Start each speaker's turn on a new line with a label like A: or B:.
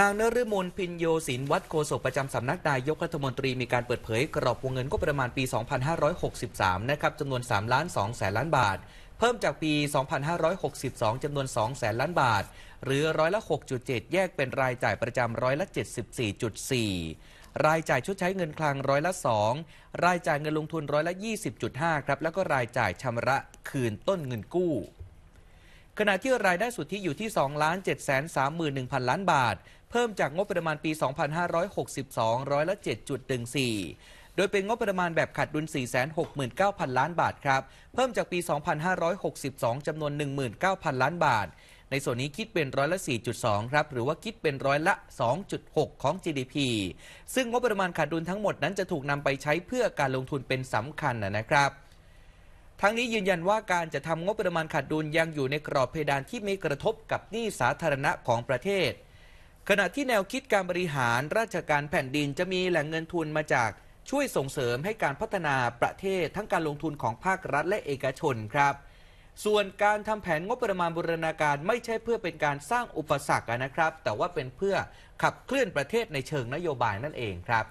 A: นางนฤมลพินโยศินวัดโคศกประจำสำนักนายกรัฐมนตรีมีการเปิดเผย กรอบวงเงินก็ประมาณปี 2563 นะครับจำนวน3ล้าน2แสนล้านบาท เพิ่มจากปี 2562 จำนวน 2 แสนล้านบาท หรือร้อยละ 6.7 แยกเป็นรายจ่ายประจำร้อยละ 74.4 รายจ่ายชดใช้เงินคลังร้อยละ 2 รายจ่ายเงินลงทุนร้อยละ 20.5 ครับ แล้วก็รายจ่ายชำระคืนต้นเงินกู้ขณะที่รายได้สุทธิอยู่ที่2ล้าน7 3 1 0 0 ล้านบาท เพิ่มจากงบประมาณปี 2562 ร้อยละ 7.14 โดยเป็นงบประมาณแบบขาดดุล469,000 ล้านบาทครับ เพิ่มจากปี 2562 จำนวน 19,000 ล้านบาท ในส่วนนี้คิดเป็นร้อยละ 4.2 ครับ หรือว่าคิดเป็นร้อยละ 2.6 ของ GDP ซึ่งงบประมาณขาดดุลทั้งหมดนั้นจะถูกนำไปใช้เพื่อการลงทุนเป็นสำคัญนะครับทั้งนี้ยืนยันว่าการจะทำงบประมาณขาดดุลยังอยู่ในกรอบเพดานที่ไม่กระทบกับหนี้สาธารณะของประเทศ ขณะที่แนวคิดการบริหารราชการแผ่นดินจะมีแหล่งเงินทุนมาจากช่วยส่งเสริมให้การพัฒนาประเทศทั้งการลงทุนของภาครัฐและเอกชนครับ ส่วนการทำแผนงบประมาณบูรณาการไม่ใช่เพื่อเป็นการสร้างอุปสรรคนะครับ แต่ว่าเป็นเพื่อขับเคลื่อนประเทศในเชิงนโยบายนั่นเองครับ